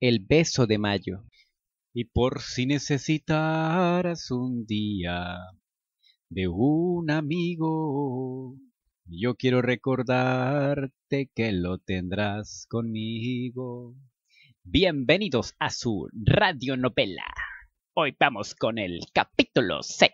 El beso de mayo. Y por si necesitaras un día de un amigo, yo quiero recordarte que lo tendrás conmigo. Bienvenidos a su radionovela. Hoy vamos con el capítulo 6.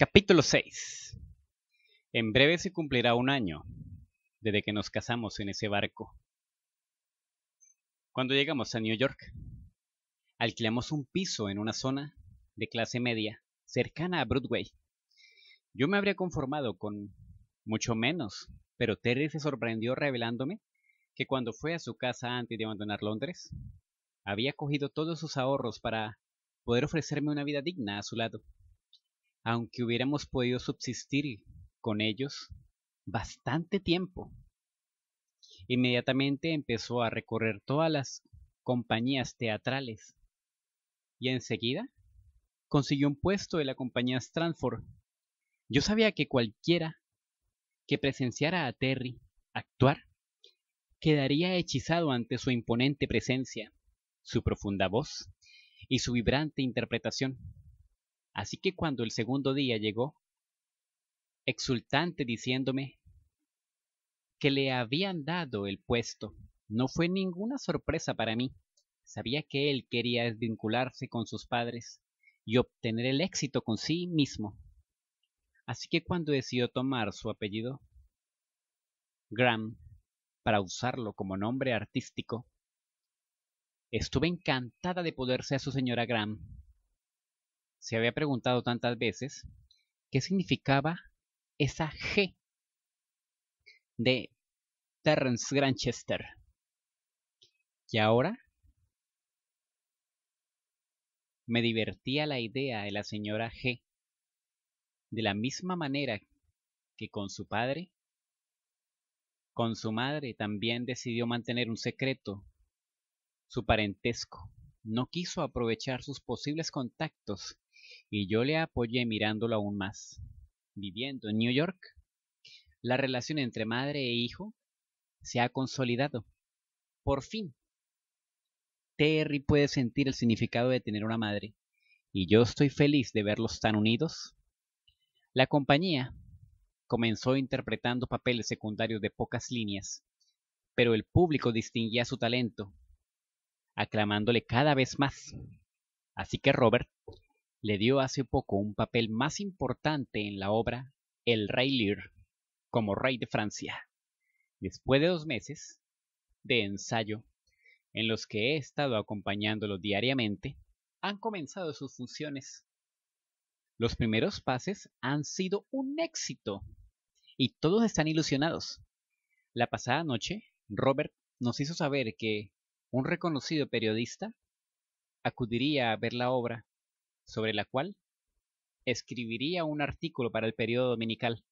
Capítulo 6. En breve se cumplirá un año desde que nos casamos en ese barco. Cuando llegamos a New York, alquilamos un piso en una zona de clase media cercana a Broadway. Yo me habría conformado con mucho menos, pero Terry se sorprendió revelándome que cuando fue a su casa antes de abandonar Londres, había cogido todos sus ahorros para poder ofrecerme una vida digna a su lado aunque hubiéramos podido subsistir con ellos bastante tiempo. Inmediatamente empezó a recorrer todas las compañías teatrales y enseguida consiguió un puesto de la compañía Stranford. Yo sabía que cualquiera que presenciara a Terry actuar quedaría hechizado ante su imponente presencia, su profunda voz y su vibrante interpretación. Así que cuando el segundo día llegó, exultante diciéndome que le habían dado el puesto, no fue ninguna sorpresa para mí. Sabía que él quería desvincularse con sus padres y obtener el éxito con sí mismo. Así que cuando decidió tomar su apellido, Graham, para usarlo como nombre artístico, estuve encantada de poder ser su señora Graham se había preguntado tantas veces qué significaba esa G de Terrence Granchester. Y ahora me divertía la idea de la señora G, de la misma manera que con su padre, con su madre también decidió mantener un secreto, su parentesco. No quiso aprovechar sus posibles contactos y yo le apoyé mirándolo aún más. Viviendo en New York, la relación entre madre e hijo se ha consolidado. Por fin. Terry puede sentir el significado de tener una madre, y yo estoy feliz de verlos tan unidos. La compañía comenzó interpretando papeles secundarios de pocas líneas, pero el público distinguía su talento, aclamándole cada vez más. Así que Robert le dio hace poco un papel más importante en la obra El Rey Lear, como rey de Francia. Después de dos meses de ensayo, en los que he estado acompañándolo diariamente, han comenzado sus funciones. Los primeros pases han sido un éxito y todos están ilusionados. La pasada noche, Robert nos hizo saber que un reconocido periodista acudiría a ver la obra sobre la cual escribiría un artículo para el periodo dominical.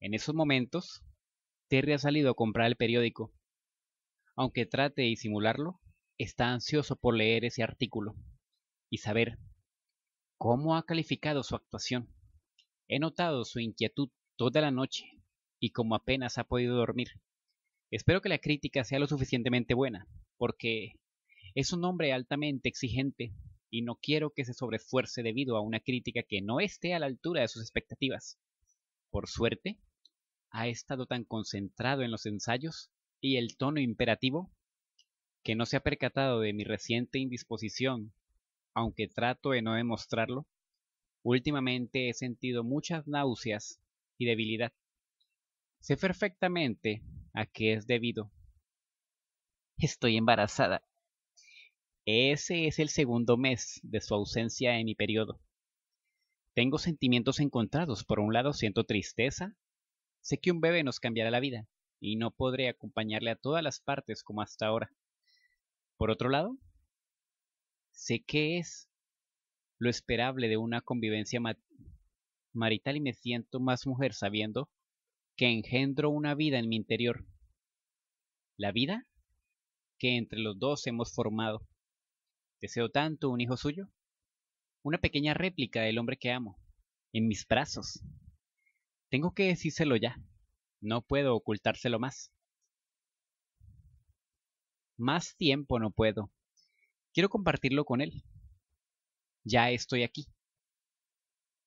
En esos momentos, Terry ha salido a comprar el periódico. Aunque trate de disimularlo, está ansioso por leer ese artículo y saber cómo ha calificado su actuación. He notado su inquietud toda la noche y como apenas ha podido dormir. Espero que la crítica sea lo suficientemente buena, porque es un hombre altamente exigente y no quiero que se sobrefuerce debido a una crítica que no esté a la altura de sus expectativas. Por suerte, ha estado tan concentrado en los ensayos y el tono imperativo que no se ha percatado de mi reciente indisposición, aunque trato de no demostrarlo. Últimamente he sentido muchas náuseas y debilidad. Sé perfectamente a qué es debido. Estoy embarazada ese es el segundo mes de su ausencia en mi periodo. Tengo sentimientos encontrados. Por un lado, siento tristeza. Sé que un bebé nos cambiará la vida y no podré acompañarle a todas las partes como hasta ahora. Por otro lado, sé que es lo esperable de una convivencia marital y me siento más mujer sabiendo que engendro una vida en mi interior. La vida que entre los dos hemos formado. Deseo tanto un hijo suyo. Una pequeña réplica del hombre que amo. En mis brazos. Tengo que decírselo ya. No puedo ocultárselo más. Más tiempo no puedo. Quiero compartirlo con él. Ya estoy aquí.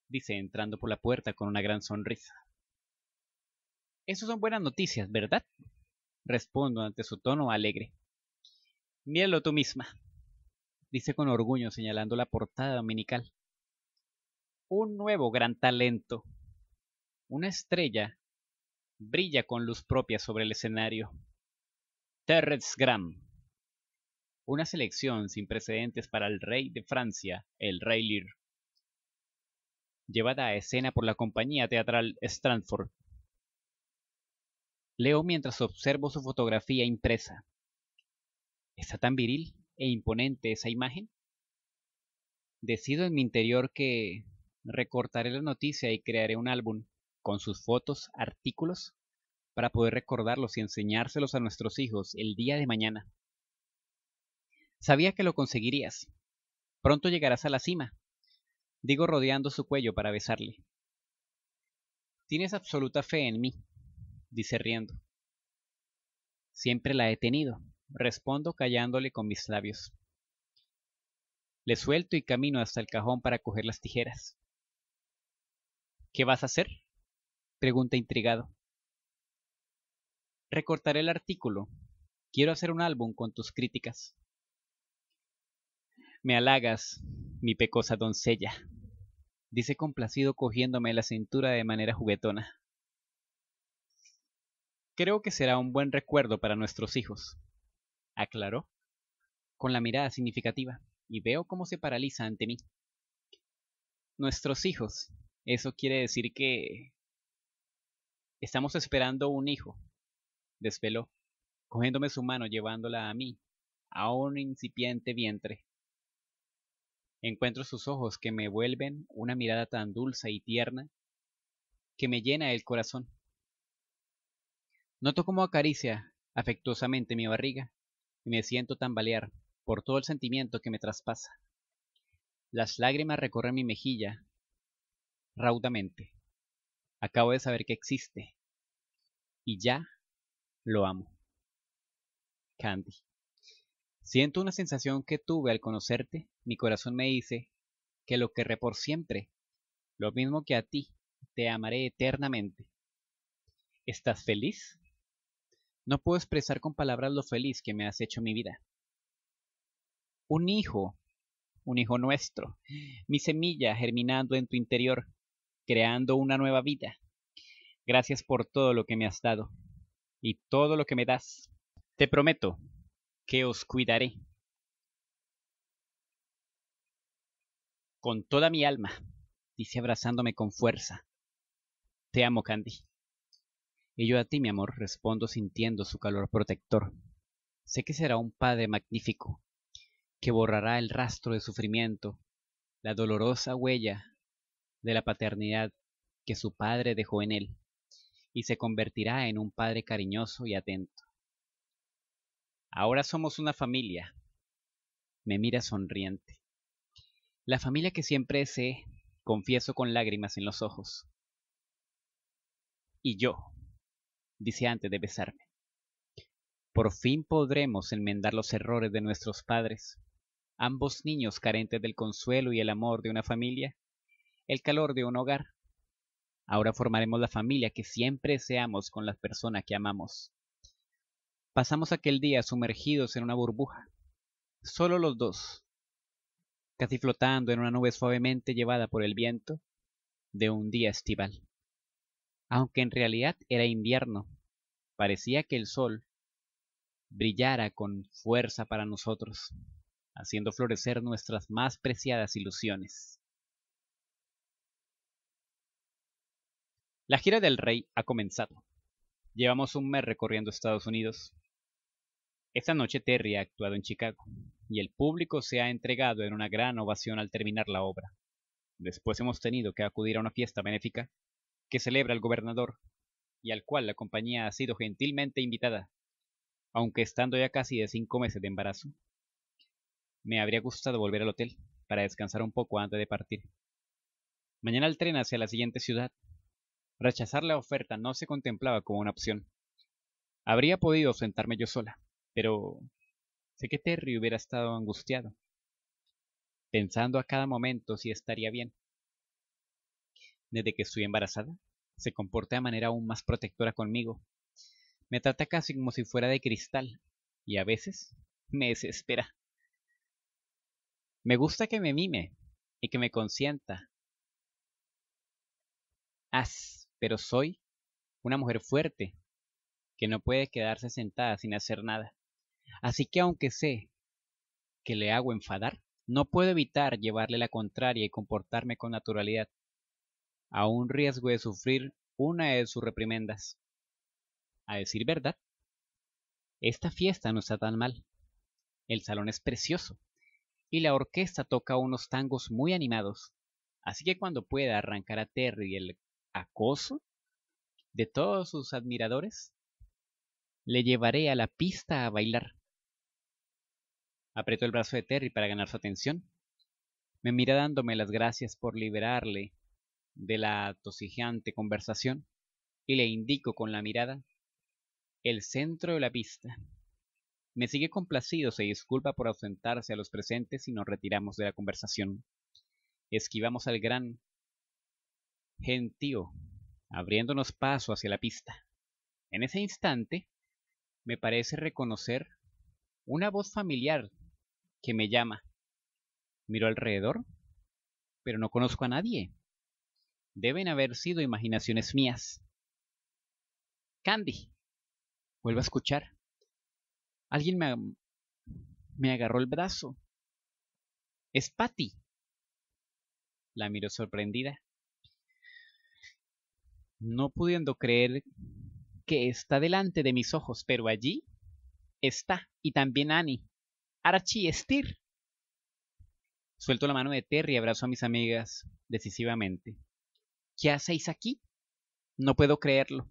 Dice entrando por la puerta con una gran sonrisa. Esas son buenas noticias, ¿verdad? Respondo ante su tono alegre. Míralo tú misma dice con orgullo señalando la portada dominical. Un nuevo gran talento. Una estrella brilla con luz propia sobre el escenario. Terrence Graham. Una selección sin precedentes para el rey de Francia, el rey Lear. Llevada a escena por la compañía teatral Stratford. Leo mientras observo su fotografía impresa. Está tan viril e imponente esa imagen? Decido en mi interior que recortaré la noticia y crearé un álbum con sus fotos, artículos, para poder recordarlos y enseñárselos a nuestros hijos el día de mañana. Sabía que lo conseguirías. Pronto llegarás a la cima, digo rodeando su cuello para besarle. Tienes absoluta fe en mí, dice riendo. Siempre la he tenido, respondo callándole con mis labios. Le suelto y camino hasta el cajón para coger las tijeras. ¿Qué vas a hacer? pregunta intrigado. Recortaré el artículo. Quiero hacer un álbum con tus críticas. Me halagas, mi pecosa doncella, dice complacido cogiéndome la cintura de manera juguetona. Creo que será un buen recuerdo para nuestros hijos aclaró, con la mirada significativa, y veo cómo se paraliza ante mí. Nuestros hijos. Eso quiere decir que... Estamos esperando un hijo, desveló, cogiéndome su mano llevándola a mí, a un incipiente vientre. Encuentro sus ojos que me vuelven una mirada tan dulce y tierna que me llena el corazón. Noto cómo acaricia afectuosamente mi barriga y me siento tambalear por todo el sentimiento que me traspasa. Las lágrimas recorren mi mejilla raudamente. Acabo de saber que existe y ya lo amo. Candy. Siento una sensación que tuve al conocerte. Mi corazón me dice que lo querré por siempre, lo mismo que a ti, te amaré eternamente. ¿Estás feliz? No puedo expresar con palabras lo feliz que me has hecho mi vida. Un hijo, un hijo nuestro, mi semilla germinando en tu interior, creando una nueva vida. Gracias por todo lo que me has dado y todo lo que me das. Te prometo que os cuidaré con toda mi alma, dice abrazándome con fuerza. Te amo, Candy. Y yo a ti, mi amor, respondo sintiendo su calor protector. Sé que será un padre magnífico, que borrará el rastro de sufrimiento, la dolorosa huella de la paternidad que su padre dejó en él, y se convertirá en un padre cariñoso y atento. Ahora somos una familia. Me mira sonriente. La familia que siempre sé, confieso con lágrimas en los ojos. Y yo, dice antes de besarme. Por fin podremos enmendar los errores de nuestros padres, ambos niños carentes del consuelo y el amor de una familia, el calor de un hogar. Ahora formaremos la familia que siempre seamos con las personas que amamos. Pasamos aquel día sumergidos en una burbuja, solo los dos, casi flotando en una nube suavemente llevada por el viento de un día estival aunque en realidad era invierno. Parecía que el sol brillara con fuerza para nosotros, haciendo florecer nuestras más preciadas ilusiones. La gira del rey ha comenzado. Llevamos un mes recorriendo Estados Unidos. Esta noche Terry ha actuado en Chicago y el público se ha entregado en una gran ovación al terminar la obra. Después hemos tenido que acudir a una fiesta benéfica que celebra el gobernador y al cual la compañía ha sido gentilmente invitada, aunque estando ya casi de cinco meses de embarazo. Me habría gustado volver al hotel para descansar un poco antes de partir. Mañana el tren hacia la siguiente ciudad. Rechazar la oferta no se contemplaba como una opción. Habría podido sentarme yo sola, pero sé que Terry hubiera estado angustiado, pensando a cada momento si estaría bien desde que estoy embarazada, se comporta de manera aún más protectora conmigo. Me trata casi como si fuera de cristal y a veces me desespera. Me gusta que me mime y que me consienta. Haz, pero soy una mujer fuerte que no puede quedarse sentada sin hacer nada. Así que aunque sé que le hago enfadar, no puedo evitar llevarle la contraria y comportarme con naturalidad a un riesgo de sufrir una de sus reprimendas. A decir verdad, esta fiesta no está tan mal. El salón es precioso y la orquesta toca unos tangos muy animados. Así que cuando pueda arrancar a Terry el acoso de todos sus admiradores, le llevaré a la pista a bailar. Apretó el brazo de Terry para ganar su atención. Me mira dándome las gracias por liberarle de la tosigeante conversación y le indico con la mirada el centro de la pista. Me sigue complacido, se disculpa por ausentarse a los presentes y nos retiramos de la conversación. Esquivamos al gran gentío, abriéndonos paso hacia la pista. En ese instante, me parece reconocer una voz familiar que me llama. Miro alrededor, pero no conozco a nadie deben haber sido imaginaciones mías. Candy, vuelvo a escuchar. Alguien me, me agarró el brazo. Es Patty. La miró sorprendida. No pudiendo creer que está delante de mis ojos, pero allí está, y también Annie, Archie, Stir. Suelto la mano de Terry y abrazo a mis amigas decisivamente. ¿Qué hacéis aquí? No puedo creerlo.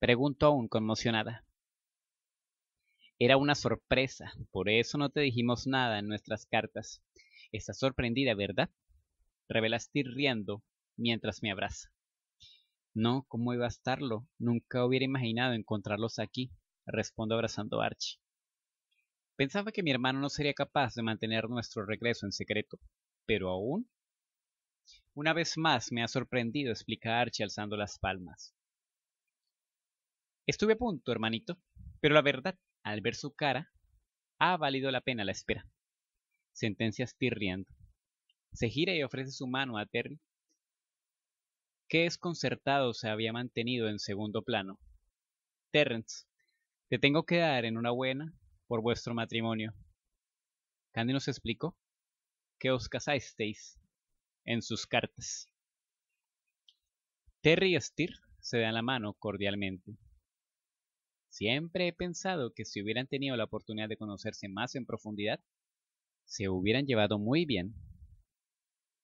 Pregunto aún conmocionada. Era una sorpresa, por eso no te dijimos nada en nuestras cartas. Estás sorprendida, ¿verdad? Revelaste riendo mientras me abraza. No, ¿cómo iba a estarlo? Nunca hubiera imaginado encontrarlos aquí, respondo abrazando a Archie. Pensaba que mi hermano no sería capaz de mantener nuestro regreso en secreto, pero aún una vez más me ha sorprendido, explica Archie alzando las palmas. Estuve a punto, hermanito, pero la verdad, al ver su cara, ha valido la pena la espera. Sentencia tirriendo. Se gira y ofrece su mano a Terry, ¿Qué desconcertado se había mantenido en segundo plano. Terrence, te tengo que dar en una buena por vuestro matrimonio. Candy nos explicó que os casasteis en sus cartas. Terry y Steer se dan la mano cordialmente. Siempre he pensado que si hubieran tenido la oportunidad de conocerse más en profundidad, se hubieran llevado muy bien.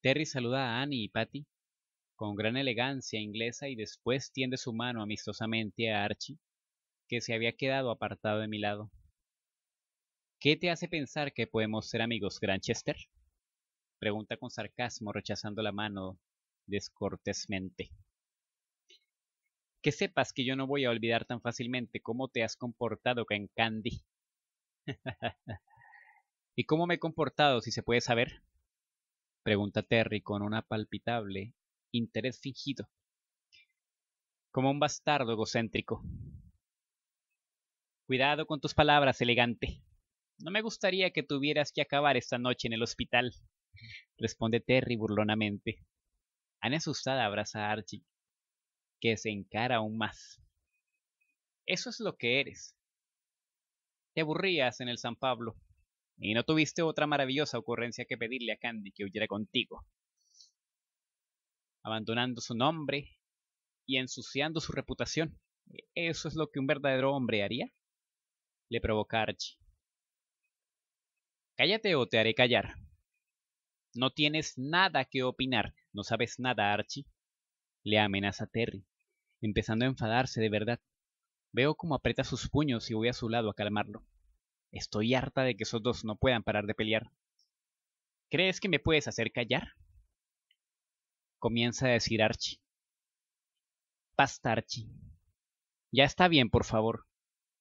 Terry saluda a Annie y Patty con gran elegancia inglesa y después tiende su mano amistosamente a Archie, que se había quedado apartado de mi lado. ¿Qué te hace pensar que podemos ser amigos, Granchester? Pregunta con sarcasmo, rechazando la mano descortésmente. Que sepas que yo no voy a olvidar tan fácilmente cómo te has comportado con Candy. ¿Y cómo me he comportado, si se puede saber? Pregunta Terry con un palpitable interés fingido. Como un bastardo egocéntrico. Cuidado con tus palabras, elegante. No me gustaría que tuvieras que acabar esta noche en el hospital responde Terry burlonamente. Anne asustada abraza a Archie, que se encara aún más. Eso es lo que eres. Te aburrías en el San Pablo, y no tuviste otra maravillosa ocurrencia que pedirle a Candy que huyera contigo. Abandonando su nombre y ensuciando su reputación. ¿Eso es lo que un verdadero hombre haría? Le provoca Archie. Cállate o te haré callar, no tienes nada que opinar. No sabes nada, Archie. Le amenaza Terry, empezando a enfadarse de verdad. Veo cómo aprieta sus puños y voy a su lado a calmarlo. Estoy harta de que esos dos no puedan parar de pelear. ¿Crees que me puedes hacer callar? Comienza a decir Archie. Basta, Archie. Ya está bien, por favor.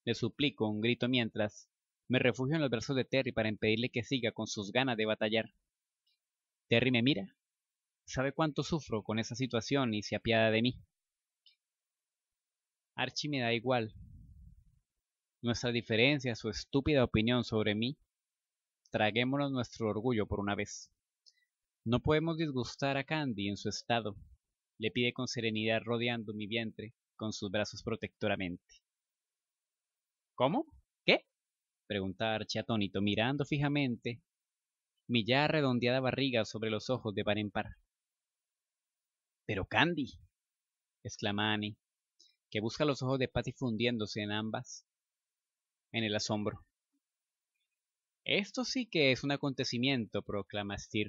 Le suplico un grito mientras me refugio en los brazos de Terry para impedirle que siga con sus ganas de batallar. Terry me mira, sabe cuánto sufro con esa situación y se apiada de mí. Archie me da igual. Nuestra diferencia, su estúpida opinión sobre mí, traguémonos nuestro orgullo por una vez. No podemos disgustar a Candy en su estado, le pide con serenidad rodeando mi vientre con sus brazos protectoramente. ¿Cómo? ¿Qué? pregunta Archie atónito, mirando fijamente mi ya redondeada barriga sobre los ojos de par en par. Pero Candy, exclama Annie, que busca los ojos de Patty fundiéndose en ambas, en el asombro. Esto sí que es un acontecimiento, proclama Steer,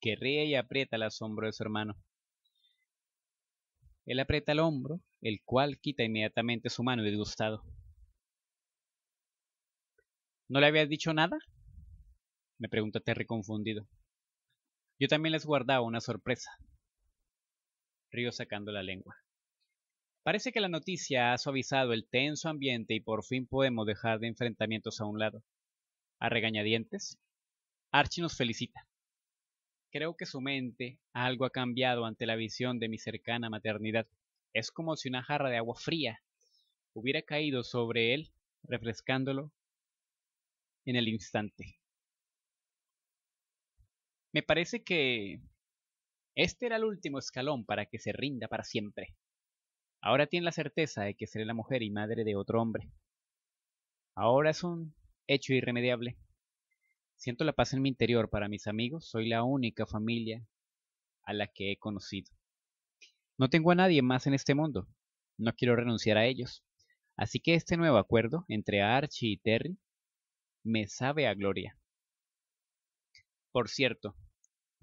que ríe y aprieta el asombro de su hermano. Él aprieta el hombro, el cual quita inmediatamente su mano disgustado. ¿No le habías dicho nada? me pregunta Terry confundido. Yo también les guardaba una sorpresa. Río sacando la lengua. Parece que la noticia ha suavizado el tenso ambiente y por fin podemos dejar de enfrentamientos a un lado. A regañadientes, Archie nos felicita. Creo que su mente algo ha cambiado ante la visión de mi cercana maternidad. Es como si una jarra de agua fría hubiera caído sobre él, refrescándolo en el instante. Me parece que este era el último escalón para que se rinda para siempre. Ahora tiene la certeza de que seré la mujer y madre de otro hombre. Ahora es un hecho irremediable. Siento la paz en mi interior para mis amigos. Soy la única familia a la que he conocido. No tengo a nadie más en este mundo. No quiero renunciar a ellos. Así que este nuevo acuerdo entre Archie y Terry me sabe a gloria. Por cierto,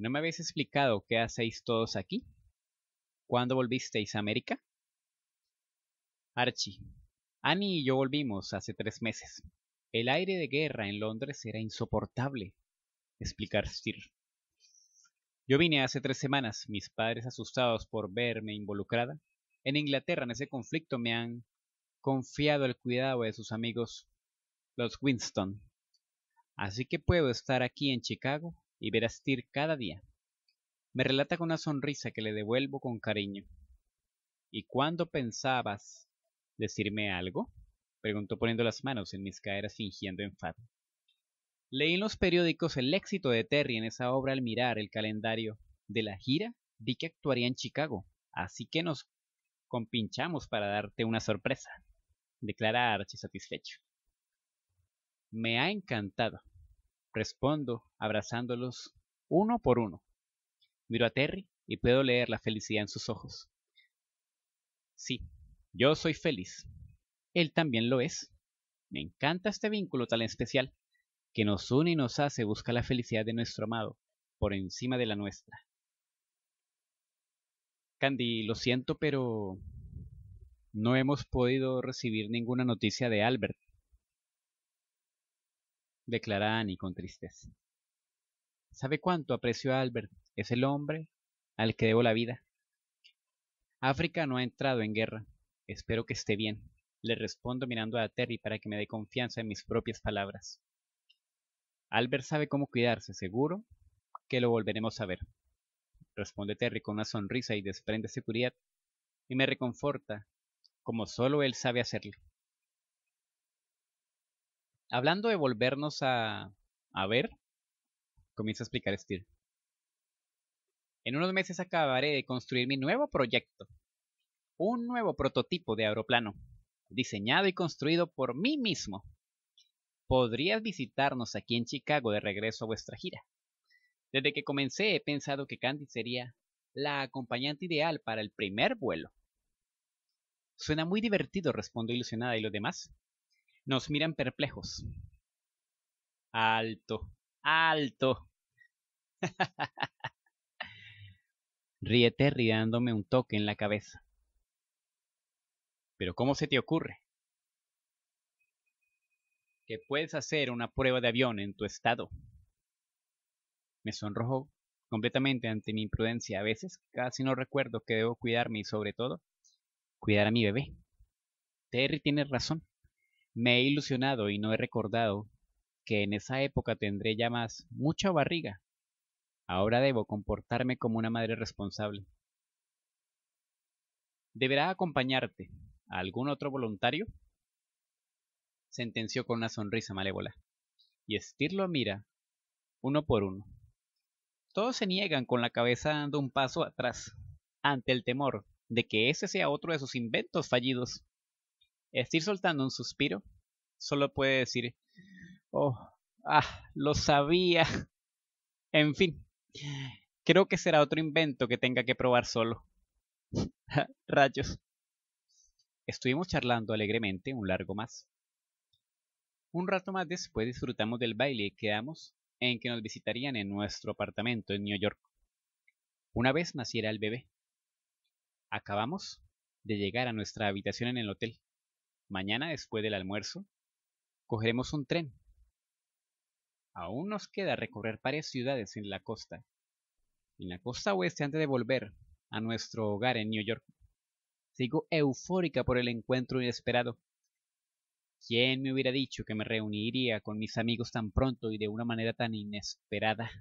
¿No me habéis explicado qué hacéis todos aquí? ¿Cuándo volvisteis a América? Archie. Annie y yo volvimos hace tres meses. El aire de guerra en Londres era insoportable. Explicar Sir. Yo vine hace tres semanas, mis padres asustados por verme involucrada. En Inglaterra en ese conflicto me han confiado el cuidado de sus amigos, los Winston. Así que puedo estar aquí en Chicago y ver a cada día. Me relata con una sonrisa que le devuelvo con cariño. ¿Y cuándo pensabas decirme algo? preguntó poniendo las manos en mis caderas fingiendo enfado. Leí en los periódicos el éxito de Terry en esa obra al mirar el calendario de la gira. Vi que actuaría en Chicago, así que nos compinchamos para darte una sorpresa, declara Archie satisfecho. Me ha encantado, Respondo, abrazándolos uno por uno. Miro a Terry y puedo leer la felicidad en sus ojos. Sí, yo soy feliz. Él también lo es. Me encanta este vínculo tan especial que nos une y nos hace buscar la felicidad de nuestro amado por encima de la nuestra. Candy, lo siento, pero no hemos podido recibir ninguna noticia de Albert declara Annie con tristeza. ¿Sabe cuánto aprecio a Albert? Es el hombre al que debo la vida. África no ha entrado en guerra. Espero que esté bien. Le respondo mirando a Terry para que me dé confianza en mis propias palabras. Albert sabe cómo cuidarse, seguro que lo volveremos a ver. Responde Terry con una sonrisa y desprende seguridad y me reconforta, como solo él sabe hacerlo hablando de volvernos a, a ver, comienza a explicar Steve. En unos meses acabaré de construir mi nuevo proyecto. Un nuevo prototipo de aeroplano, diseñado y construido por mí mismo. Podrías visitarnos aquí en Chicago de regreso a vuestra gira. Desde que comencé he pensado que Candy sería la acompañante ideal para el primer vuelo. Suena muy divertido, respondo ilusionada. ¿Y lo demás? Nos miran perplejos. Alto, alto. Ríete dándome un toque en la cabeza. Pero ¿cómo se te ocurre? Que puedes hacer una prueba de avión en tu estado. Me sonrojo completamente ante mi imprudencia. A veces casi no recuerdo que debo cuidarme y sobre todo cuidar a mi bebé. Terry tiene razón. Me he ilusionado y no he recordado que en esa época tendré ya más mucha barriga. Ahora debo comportarme como una madre responsable. ¿Deberá acompañarte a algún otro voluntario? sentenció con una sonrisa malévola. Y estirlo lo mira, uno por uno. Todos se niegan con la cabeza dando un paso atrás, ante el temor de que ese sea otro de sus inventos fallidos. Estoy soltando un suspiro, solo puede decir, oh, ah, lo sabía. En fin, creo que será otro invento que tenga que probar solo. Rayos. Estuvimos charlando alegremente un largo más. Un rato más después disfrutamos del baile y quedamos en que nos visitarían en nuestro apartamento en New York. Una vez naciera el bebé. Acabamos de llegar a nuestra habitación en el hotel. Mañana, después del almuerzo, cogeremos un tren. Aún nos queda recorrer varias ciudades en la costa, en la costa oeste antes de volver a nuestro hogar en New York. Sigo eufórica por el encuentro inesperado. ¿Quién me hubiera dicho que me reuniría con mis amigos tan pronto y de una manera tan inesperada?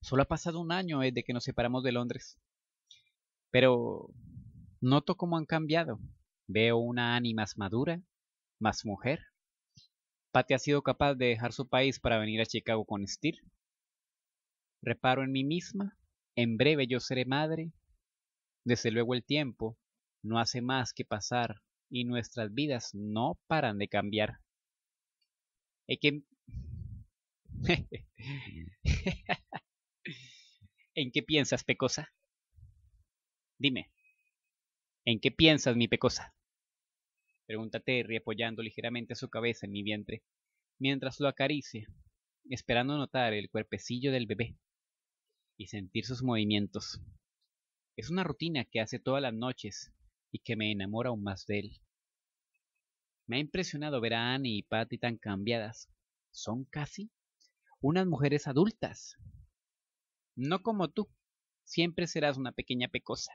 Solo ha pasado un año desde que nos separamos de Londres. Pero noto cómo han cambiado Veo una ani más madura, más mujer. Pate ha sido capaz de dejar su país para venir a Chicago con Steel. Reparo en mí misma. En breve yo seré madre. Desde luego el tiempo no hace más que pasar y nuestras vidas no paran de cambiar. ¿En qué piensas, Pecosa? Dime. ¿En qué piensas, mi pecosa? Pregunta Terry, apoyando ligeramente su cabeza en mi vientre, mientras lo acaricia, esperando notar el cuerpecillo del bebé y sentir sus movimientos. Es una rutina que hace todas las noches y que me enamora aún más de él. Me ha impresionado ver a Annie y Patty tan cambiadas. Son casi unas mujeres adultas. No como tú. Siempre serás una pequeña pecosa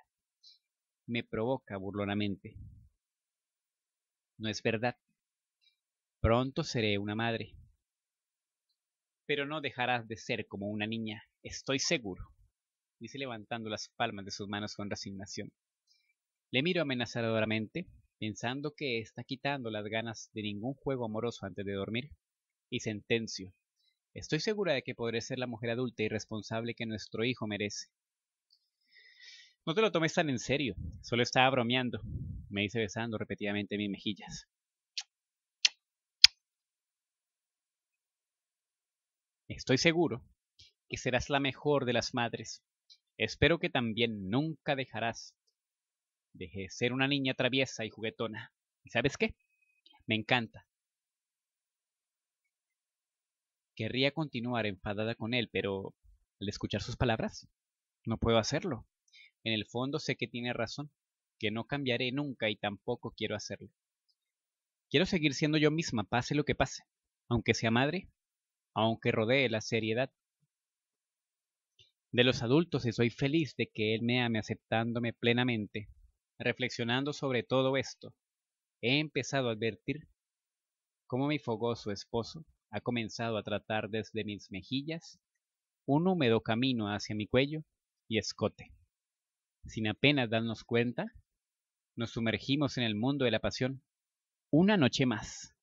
me provoca burlonamente. No es verdad. Pronto seré una madre. Pero no dejarás de ser como una niña, estoy seguro, dice levantando las palmas de sus manos con resignación. Le miro amenazadoramente, pensando que está quitando las ganas de ningún juego amoroso antes de dormir, y sentencio. Estoy segura de que podré ser la mujer adulta y responsable que nuestro hijo merece. No te lo tomes tan en serio, solo estaba bromeando, me hice besando repetidamente mis mejillas. Estoy seguro que serás la mejor de las madres. Espero que también nunca dejarás de ser una niña traviesa y juguetona. ¿Y sabes qué? Me encanta. Querría continuar enfadada con él, pero al escuchar sus palabras, no puedo hacerlo. En el fondo sé que tiene razón, que no cambiaré nunca y tampoco quiero hacerlo. Quiero seguir siendo yo misma, pase lo que pase, aunque sea madre, aunque rodee la seriedad. De los adultos y soy feliz de que él me ame aceptándome plenamente. Reflexionando sobre todo esto, he empezado a advertir cómo mi fogoso esposo ha comenzado a tratar desde mis mejillas un húmedo camino hacia mi cuello y escote sin apenas darnos cuenta, nos sumergimos en el mundo de la pasión una noche más.